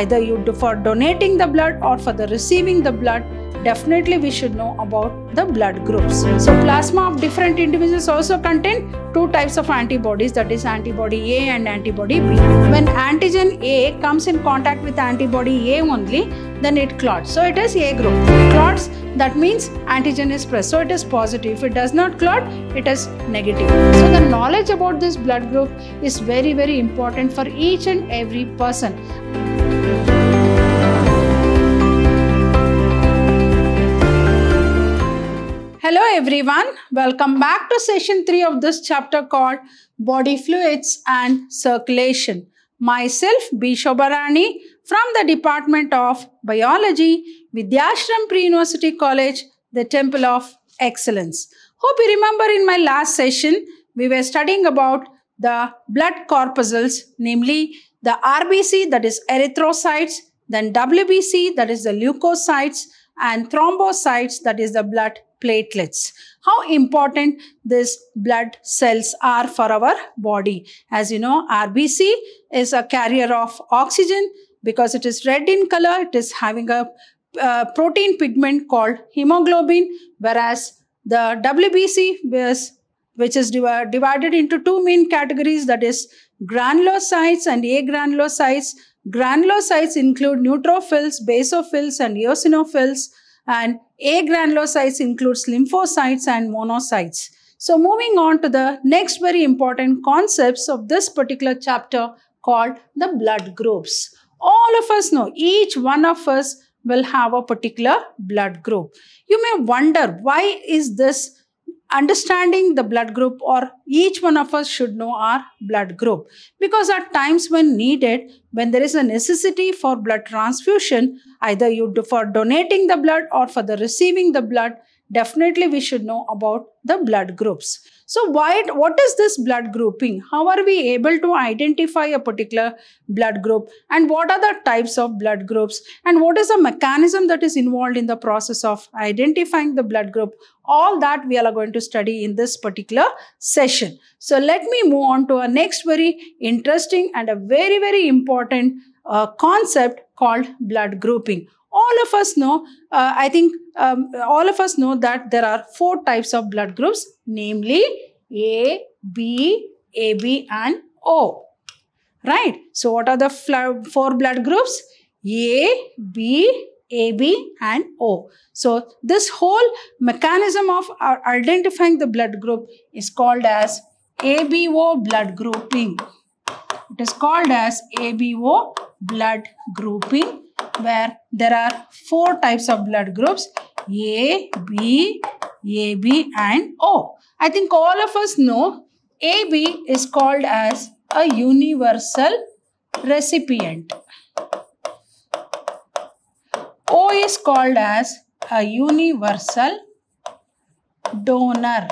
either you do for donating the blood or for the receiving the blood definitely we should know about the blood groups. So plasma of different individuals also contain two types of antibodies that is antibody A and antibody B. When antigen A comes in contact with antibody A only then it clots. So it is A group. clots that means antigen is present. So it is positive. If it does not clot it is negative. So the knowledge about this blood group is very very important for each and every person. Hello everyone, welcome back to session 3 of this chapter called Body Fluids and Circulation. Myself B. from the Department of Biology, Vidyashram Pre-University College, the Temple of Excellence. Hope you remember in my last session, we were studying about the blood corpuscles, namely the RBC that is erythrocytes, then WBC that is the leukocytes and thrombocytes that is the blood platelets. How important these blood cells are for our body. As you know, RBC is a carrier of oxygen because it is red in color. It is having a uh, protein pigment called hemoglobin, whereas the WBC is which is div divided into two main categories that is granulocytes and agranulocytes. Granulocytes include neutrophils, basophils and eosinophils and agranulocytes includes lymphocytes and monocytes. So moving on to the next very important concepts of this particular chapter called the blood groups. All of us know, each one of us will have a particular blood group. You may wonder why is this understanding the blood group or each one of us should know our blood group because at times when needed when there is a necessity for blood transfusion either you do for donating the blood or for the receiving the blood definitely we should know about the blood groups so why, what is this blood grouping? How are we able to identify a particular blood group? And what are the types of blood groups? And what is the mechanism that is involved in the process of identifying the blood group? All that we are going to study in this particular session. So let me move on to our next very interesting and a very, very important uh, concept called blood grouping all of us know, uh, I think um, all of us know that there are four types of blood groups, namely A, B, AB and O. Right? So what are the four blood groups? A, B, AB and O. So this whole mechanism of uh, identifying the blood group is called as ABO blood grouping. It is called as ABO blood grouping where there are four types of blood groups A, B, AB and O. I think all of us know AB is called as a universal recipient. O is called as a universal donor.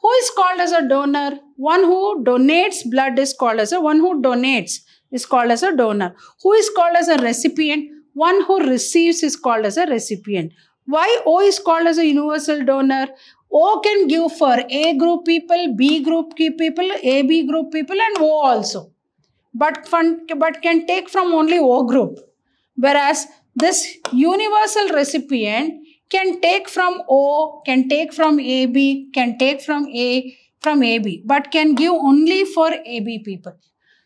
Who is called as a donor? One who donates blood is called as a one who donates is called as a donor. Who is called as a recipient? One who receives is called as a recipient. Why O is called as a universal donor? O can give for A group people, B group people, AB group people and O also. But, but can take from only O group. Whereas this universal recipient can take from O, can take from AB, can take from A, from AB, but can give only for AB people.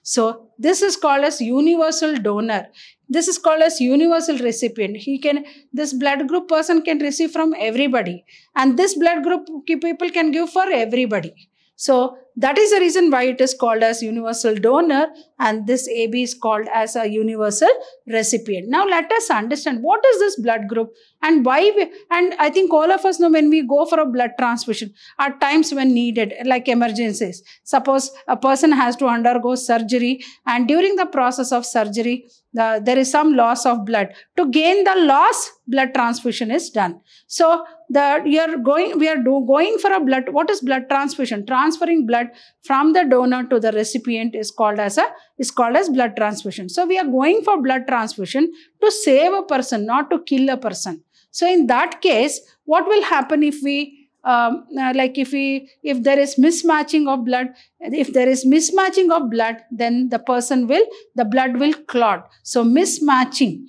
So this is called as universal donor. This is called as universal recipient. He can, this blood group person can receive from everybody. And this blood group people can give for everybody. So that is the reason why it is called as universal donor and this AB is called as a universal recipient. Now let us understand what is this blood group and why? We, and I think all of us know when we go for a blood transfusion, at times when needed, like emergencies. Suppose a person has to undergo surgery, and during the process of surgery, the, there is some loss of blood. To gain the loss, blood transfusion is done. So the you're going, we are do, going for a blood. What is blood transfusion? Transferring blood from the donor to the recipient is called as a is called as blood transfusion. So we are going for blood transfusion to save a person, not to kill a person. So in that case, what will happen if we um, uh, like if we if there is mismatching of blood if there is mismatching of blood then the person will the blood will clot so mismatching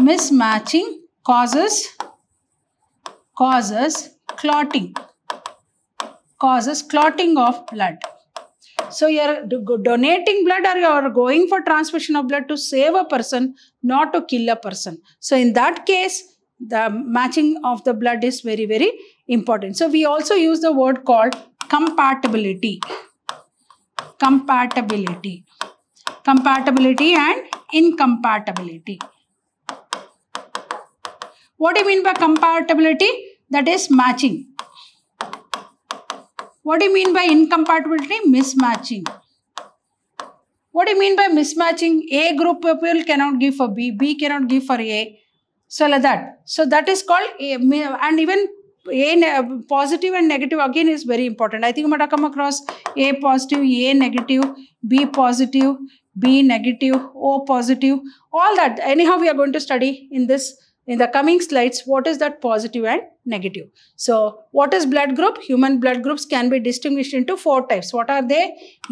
mismatching causes causes clotting causes clotting of blood so you're donating blood or you're going for transfusion of blood to save a person, not to kill a person. So in that case, the matching of the blood is very, very important. So we also use the word called compatibility. Compatibility. Compatibility and incompatibility. What do you mean by compatibility? That is matching. What do you mean by incompatibility? Mismatching. What do you mean by mismatching? A group people cannot give for B, B cannot give for A. So like that. So that is called A, and even A positive and negative again is very important. I think you might have come across A positive, A negative, B positive, B negative, O positive, all that. Anyhow, we are going to study in this in the coming slides what is that positive and negative so what is blood group human blood groups can be distinguished into four types what are they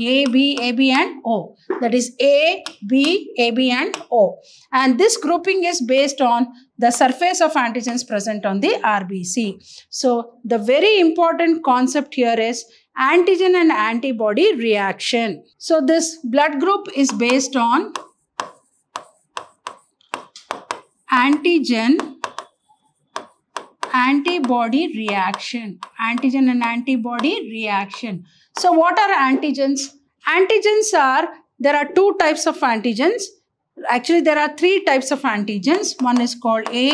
a b a b and o that is a b a b and o and this grouping is based on the surface of antigens present on the rbc so the very important concept here is antigen and antibody reaction so this blood group is based on antigen antibody reaction antigen and antibody reaction so what are antigens antigens are there are two types of antigens actually there are three types of antigens one is called a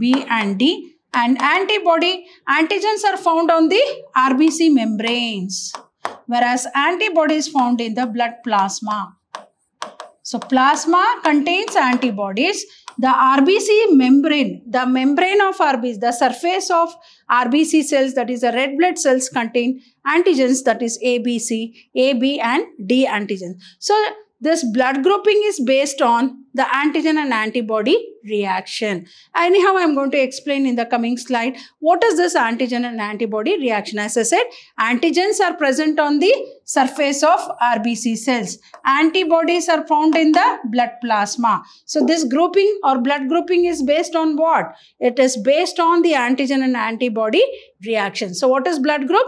b and d and antibody antigens are found on the rbc membranes whereas antibodies found in the blood plasma so plasma contains antibodies. The RBC membrane, the membrane of RBC, the surface of RBC cells that is the red blood cells contain antigens that is ABC, AB and D antigens. So this blood grouping is based on the antigen and antibody reaction. Anyhow, I'm going to explain in the coming slide what is this antigen and antibody reaction. As I said, antigens are present on the surface of RBC cells. Antibodies are found in the blood plasma. So this grouping or blood grouping is based on what? It is based on the antigen and antibody reaction. So what is blood group?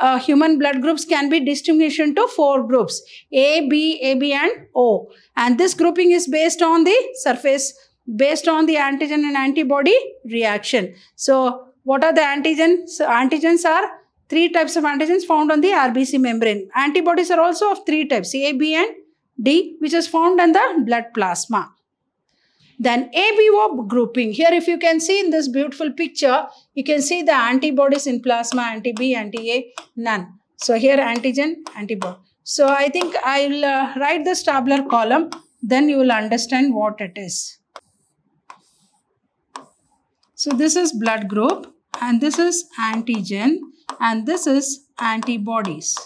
uh, human blood groups can be distinguished into four groups A, B, AB and O. And this grouping is based on the surface, based on the antigen and antibody reaction. So what are the antigens? So antigens are three types of antigens found on the RBC membrane. Antibodies are also of three types A, B and D which is found in the blood plasma. Then ABO grouping. Here if you can see in this beautiful picture, you can see the antibodies in plasma, anti-B, anti-A, none. So here antigen, antibody. So I think I'll uh, write this tabular column, then you will understand what it is. So this is blood group and this is antigen and this is antibodies.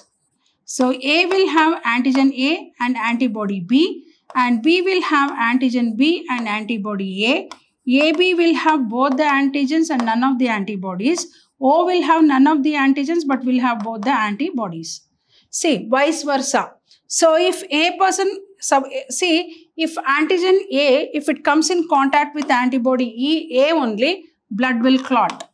So A will have antigen A and antibody B and B will have antigen B and antibody A. AB will have both the antigens and none of the antibodies. O will have none of the antigens but will have both the antibodies. See, vice versa. So, if A person, so see, if antigen A, if it comes in contact with antibody E, A only, blood will clot.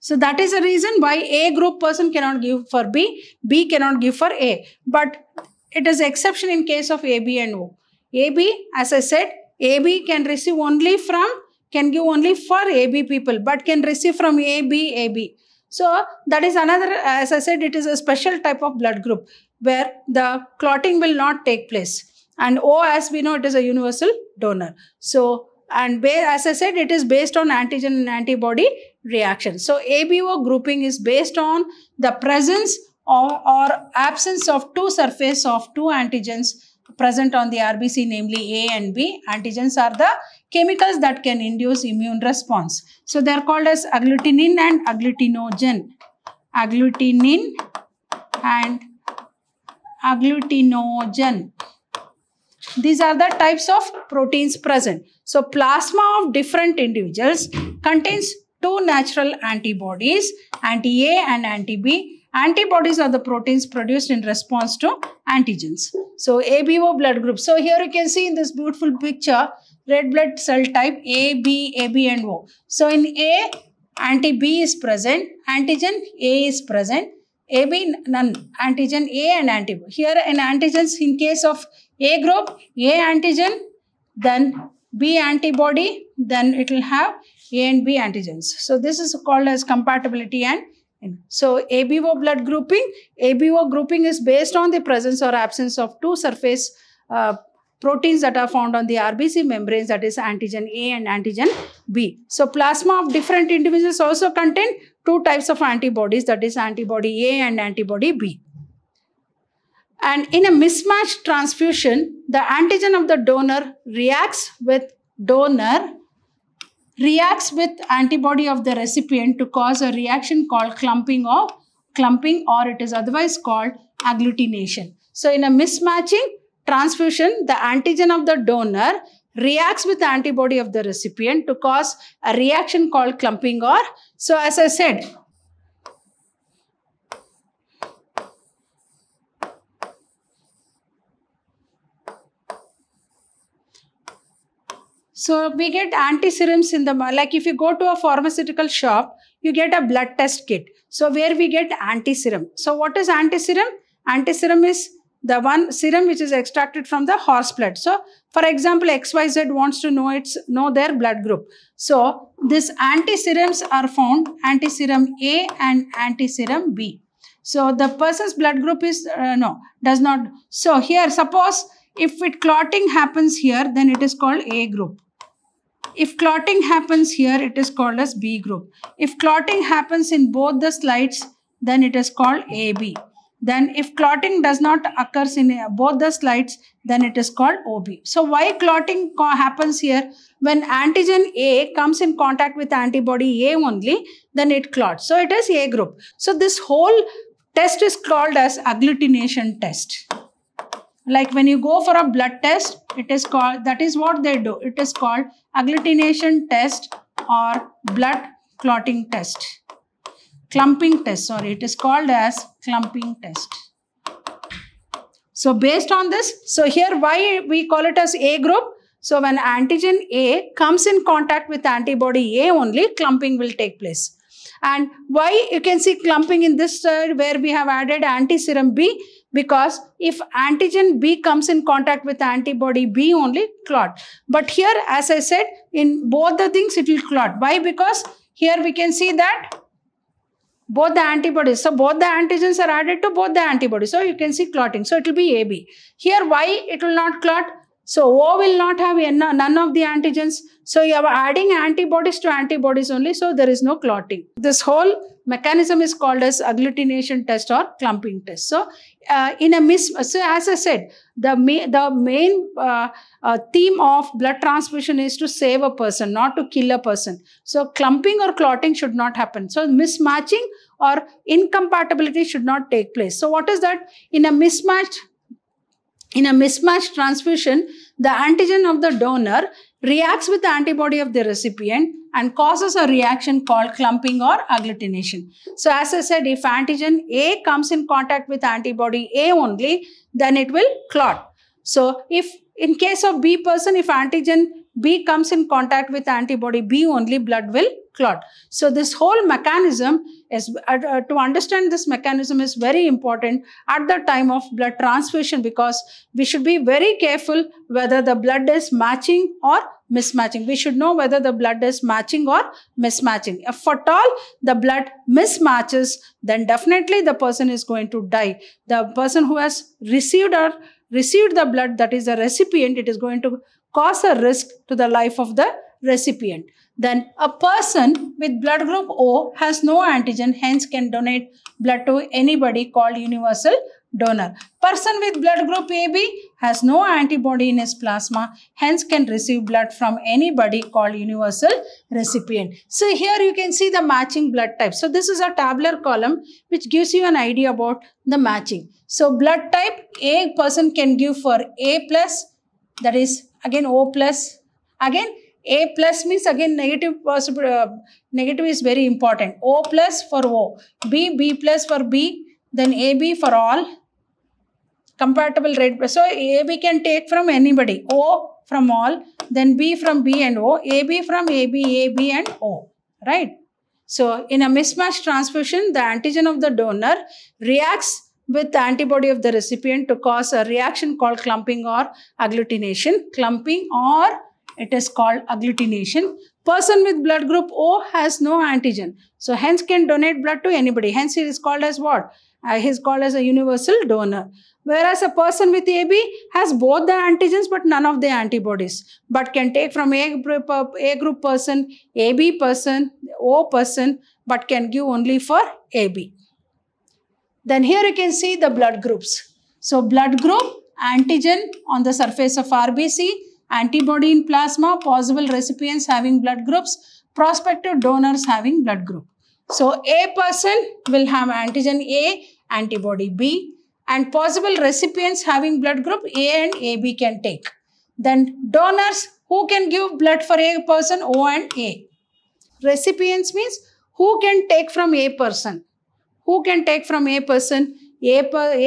So that is the reason why A group person cannot give for B, B cannot give for A. But it is exception in case of AB and O. AB, as I said, AB can receive only from, can give only for AB people, but can receive from AB, AB. So that is another, as I said, it is a special type of blood group where the clotting will not take place. And O, as we know, it is a universal donor. So, and as I said, it is based on antigen and antibody reaction. So, ABO grouping is based on the presence or, or absence of two surface of two antigens present on the RBC namely A and B. Antigens are the chemicals that can induce immune response. So they are called as agglutinin and agglutinogen. Agglutinin and agglutinogen. These are the types of proteins present. So plasma of different individuals contains two natural antibodies, anti-A and anti-B Antibodies are the proteins produced in response to antigens. So ABO blood group. So here you can see in this beautiful picture, red blood cell type A, B, A, B and O. So in A, anti-B is present, antigen A is present, AB none, antigen A and anti Here in antigens, in case of A group, A antigen, then B antibody, then it will have A and B antigens. So this is called as compatibility and so ABO blood grouping, ABO grouping is based on the presence or absence of two surface uh, proteins that are found on the RBC membranes that is antigen A and antigen B. So plasma of different individuals also contain two types of antibodies that is antibody A and antibody B. And in a mismatched transfusion, the antigen of the donor reacts with donor reacts with antibody of the recipient to cause a reaction called clumping or clumping or it is otherwise called agglutination. So in a mismatching transfusion, the antigen of the donor reacts with the antibody of the recipient to cause a reaction called clumping or so as I said, So we get anti-serums in the, like if you go to a pharmaceutical shop, you get a blood test kit. So where we get anti-serum. So what is anti-serum? Anti-serum is the one serum which is extracted from the horse blood. So for example, XYZ wants to know its know their blood group. So these serums are found, anti-serum A and anti-serum B. So the person's blood group is, uh, no, does not. So here, suppose if it clotting happens here, then it is called A group. If clotting happens here, it is called as B group. If clotting happens in both the slides, then it is called AB. Then if clotting does not occurs in uh, both the slides, then it is called OB. So why clotting happens here? When antigen A comes in contact with antibody A only, then it clots. So it is A group. So this whole test is called as agglutination test like when you go for a blood test it is called that is what they do it is called agglutination test or blood clotting test clumping test sorry it is called as clumping test so based on this so here why we call it as a group so when antigen a comes in contact with antibody a only clumping will take place and why you can see clumping in this side where we have added anti serum b because if antigen B comes in contact with antibody B only clot. But here, as I said, in both the things, it will clot. Why? Because here we can see that both the antibodies. So both the antigens are added to both the antibodies. So you can see clotting. So it will be AB. Here, why it will not clot? So O will not have none of the antigens. So you are adding antibodies to antibodies only. So there is no clotting. This whole mechanism is called as agglutination test or clumping test. So uh, in a mis so as i said the ma the main uh, uh, theme of blood transfusion is to save a person not to kill a person so clumping or clotting should not happen so mismatching or incompatibility should not take place so what is that in a mismatched in a mismatched transfusion the antigen of the donor reacts with the antibody of the recipient and causes a reaction called clumping or agglutination. So as I said, if antigen A comes in contact with antibody A only, then it will clot. So if in case of B person, if antigen B comes in contact with antibody B only, blood will clot. So this whole mechanism is, uh, uh to understand this mechanism is very important at the time of blood transfusion because we should be very careful whether the blood is matching or mismatching. We should know whether the blood is matching or mismatching. If at all the blood mismatches, then definitely the person is going to die. The person who has received or received the blood, that is the recipient, it is going to cause a risk to the life of the recipient. Then a person with blood group O has no antigen, hence can donate blood to anybody called universal donor. Person with blood group AB has no antibody in his plasma, hence can receive blood from anybody called universal recipient. So here you can see the matching blood type. So this is a tabular column which gives you an idea about the matching. So blood type A person can give for A plus that is again O plus again a plus means again negative possible uh, negative is very important. O plus for O. B, B plus for B then AB for all compatible red so AB can take from anybody O from all then B from B and O AB from AB AB and O right so in a mismatch transfusion the antigen of the donor reacts with the antibody of the recipient to cause a reaction called clumping or agglutination clumping or it is called agglutination person with blood group O has no antigen. So hence can donate blood to anybody. Hence it is called as what? uh, he's called as a universal donor. Whereas a person with AB has both the antigens but none of the antibodies, but can take from A group, A group person, AB person, O person, but can give only for AB. Then here you can see the blood groups. So blood group, antigen on the surface of RBC, antibody in plasma, possible recipients having blood groups, prospective donors having blood group. So A person will have antigen A, antibody B and possible recipients having blood group A and AB can take. Then donors who can give blood for A person O and A. Recipients means who can take from A person. Who can take from A person? A,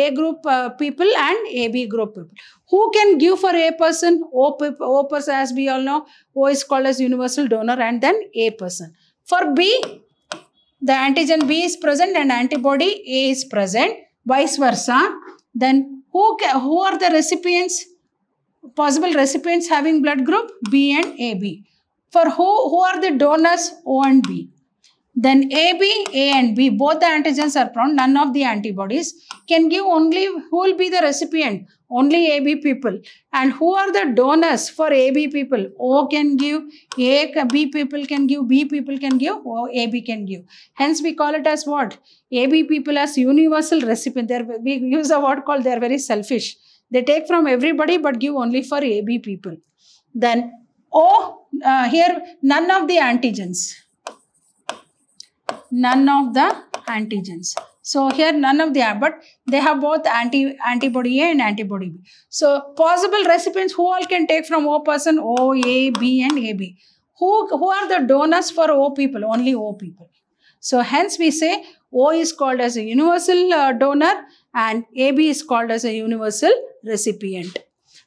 A group uh, people and AB group people. Who can give for A person? O, o person as we all know, O is called as universal donor and then A person. For B, the antigen B is present and antibody A is present, vice versa. Then who, who are the recipients, possible recipients having blood group B and AB? For who, who are the donors O and B? Then AB, A and B, both the antigens are found, none of the antibodies can give only who will be the recipient, only AB people. And who are the donors for AB people? O can give, A, B people can give, B people can give, O, AB can give. Hence, we call it as what? AB people as universal recipient. They're, we use a word called they're very selfish. They take from everybody but give only for AB people. Then O, uh, here none of the antigens none of the antigens. So here none of the but they have both anti antibody A and antibody B. So possible recipients who all can take from O person O, A, B and AB. Who, who are the donors for O people? Only O people. So hence we say O is called as a universal uh, donor and AB is called as a universal recipient.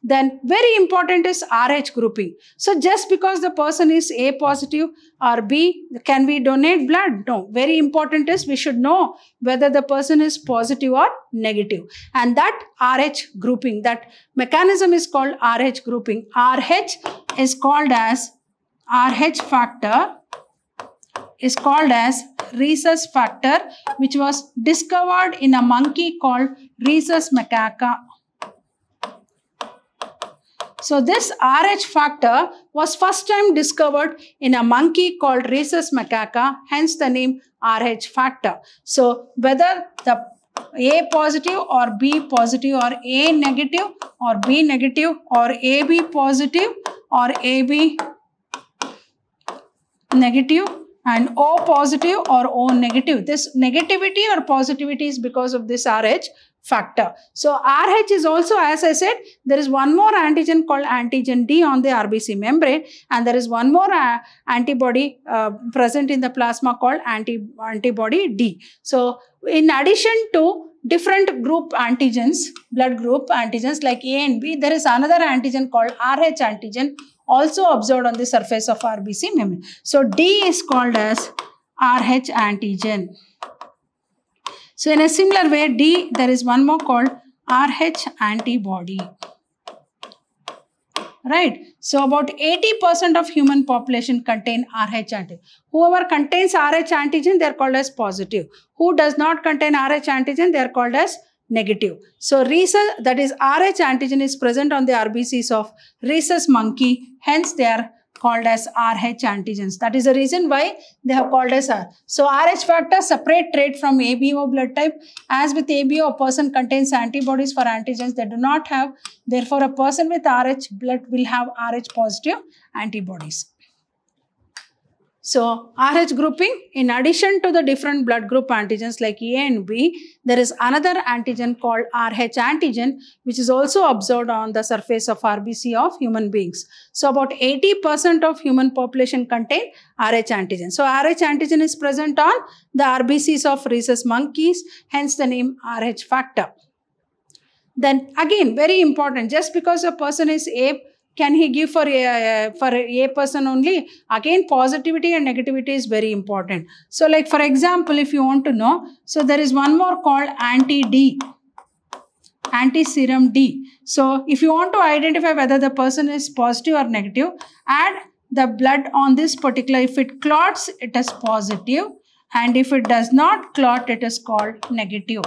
Then very important is RH grouping. So just because the person is A positive or B, can we donate blood? No. Very important is we should know whether the person is positive or negative. And that RH grouping, that mechanism is called RH grouping. RH is called as RH factor is called as rhesus factor which was discovered in a monkey called rhesus macaca so this RH factor was first time discovered in a monkey called Rhesus macaca, hence the name RH factor. So whether the a positive or B positive or A negative or B negative or AB positive or AB negative and O positive or O negative. This negativity or positivity is because of this RH factor. So RH is also, as I said, there is one more antigen called antigen D on the RBC membrane and there is one more uh, antibody uh, present in the plasma called anti antibody D. So in addition to different group antigens, blood group antigens like A and B, there is another antigen called RH antigen also observed on the surface of RBC membrane. So D is called as RH antigen. So in a similar way, D, there is one more called RH antibody. Right. So about 80% of human population contain RH antigen. Whoever contains RH antigen, they are called as positive. Who does not contain RH antigen, they are called as negative. So rhesus, that is RH antigen is present on the RBCs of rhesus monkey. Hence they are called as Rh antigens. That is the reason why they have called as uh, R. So Rh factor separate trait from ABO blood type. As with ABO, a person contains antibodies for antigens they do not have. Therefore, a person with Rh blood will have Rh positive antibodies. So RH grouping, in addition to the different blood group antigens like A and B, there is another antigen called RH antigen, which is also observed on the surface of RBC of human beings. So about 80% of human population contain RH antigen. So RH antigen is present on the RBCs of rhesus monkeys, hence the name RH factor. Then again, very important, just because a person is A can he give for a, for a person only? Again, positivity and negativity is very important. So like for example, if you want to know, so there is one more called anti-D, anti-serum D. So if you want to identify whether the person is positive or negative, add the blood on this particular, if it clots, it is positive. And if it does not clot, it is called negative.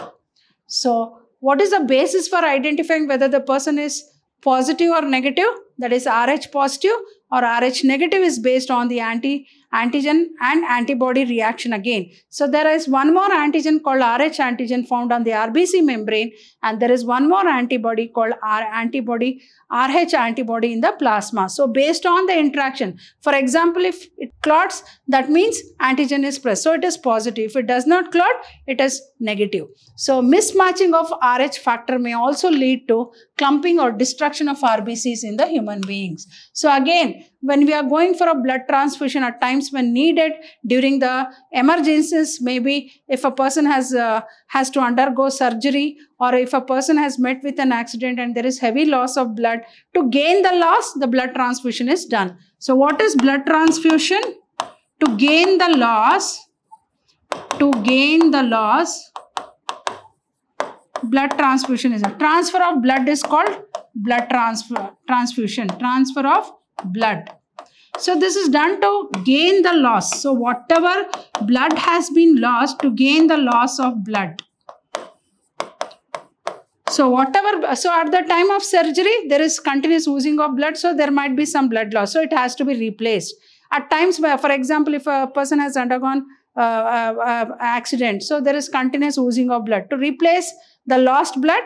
So what is the basis for identifying whether the person is positive or negative, that is Rh positive or Rh negative is based on the anti antigen and antibody reaction again. So there is one more antigen called RH antigen found on the RBC membrane and there is one more antibody called R antibody RH antibody in the plasma. So based on the interaction, for example, if it clots, that means antigen is present. So it is positive. If it does not clot, it is negative. So mismatching of RH factor may also lead to clumping or destruction of RBCs in the human beings. So again, when we are going for a blood transfusion at times when needed during the emergencies maybe if a person has uh, has to undergo surgery or if a person has met with an accident and there is heavy loss of blood to gain the loss the blood transfusion is done so what is blood transfusion to gain the loss to gain the loss blood transfusion is a transfer of blood is called blood transfer transfusion transfer of blood. So this is done to gain the loss. So whatever blood has been lost to gain the loss of blood. So whatever, so at the time of surgery, there is continuous oozing of blood. So there might be some blood loss. So it has to be replaced. At times, for example, if a person has undergone uh, uh, uh, accident, so there is continuous oozing of blood. To replace the lost blood,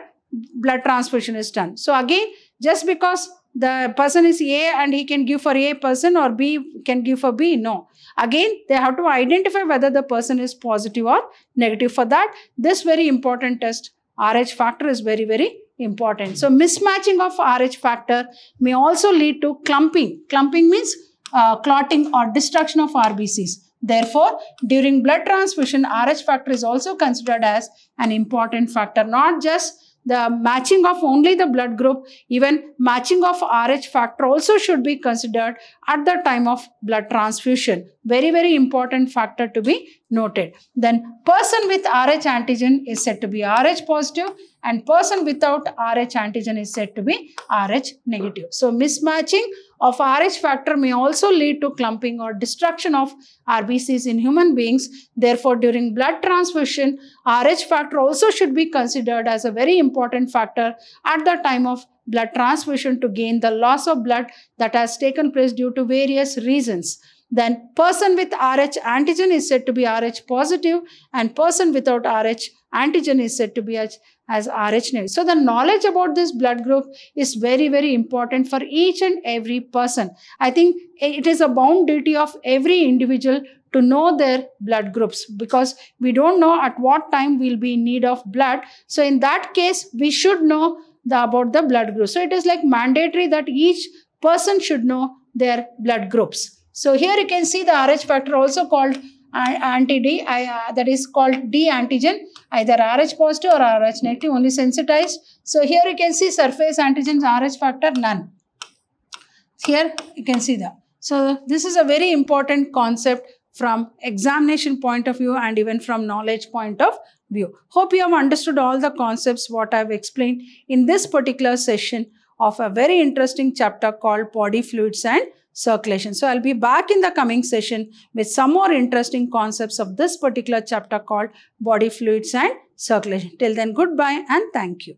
blood transfusion is done. So again, just because the person is A and he can give for A person or B can give for B. No. Again, they have to identify whether the person is positive or negative. For that, this very important test, RH factor is very, very important. So, mismatching of RH factor may also lead to clumping. Clumping means uh, clotting or destruction of RBCs. Therefore, during blood transfusion, RH factor is also considered as an important factor, not just the matching of only the blood group, even matching of RH factor also should be considered at the time of blood transfusion very, very important factor to be noted. Then person with RH antigen is said to be RH positive and person without RH antigen is said to be RH negative. So mismatching of RH factor may also lead to clumping or destruction of RBCs in human beings. Therefore, during blood transfusion, RH factor also should be considered as a very important factor at the time of blood transfusion to gain the loss of blood that has taken place due to various reasons then person with Rh antigen is said to be Rh positive and person without Rh antigen is said to be as, as Rh negative. So the knowledge about this blood group is very, very important for each and every person. I think it is a bound duty of every individual to know their blood groups because we don't know at what time we'll be in need of blood. So in that case, we should know the, about the blood group. So it is like mandatory that each person should know their blood groups. So here you can see the RH factor also called anti-D, uh, that is called D antigen, either RH positive or RH negative, only sensitized. So here you can see surface antigens, RH factor, none. Here you can see that. So this is a very important concept from examination point of view and even from knowledge point of view. Hope you have understood all the concepts what I have explained in this particular session of a very interesting chapter called body fluids and circulation. So I'll be back in the coming session with some more interesting concepts of this particular chapter called body fluids and circulation. Till then, goodbye and thank you.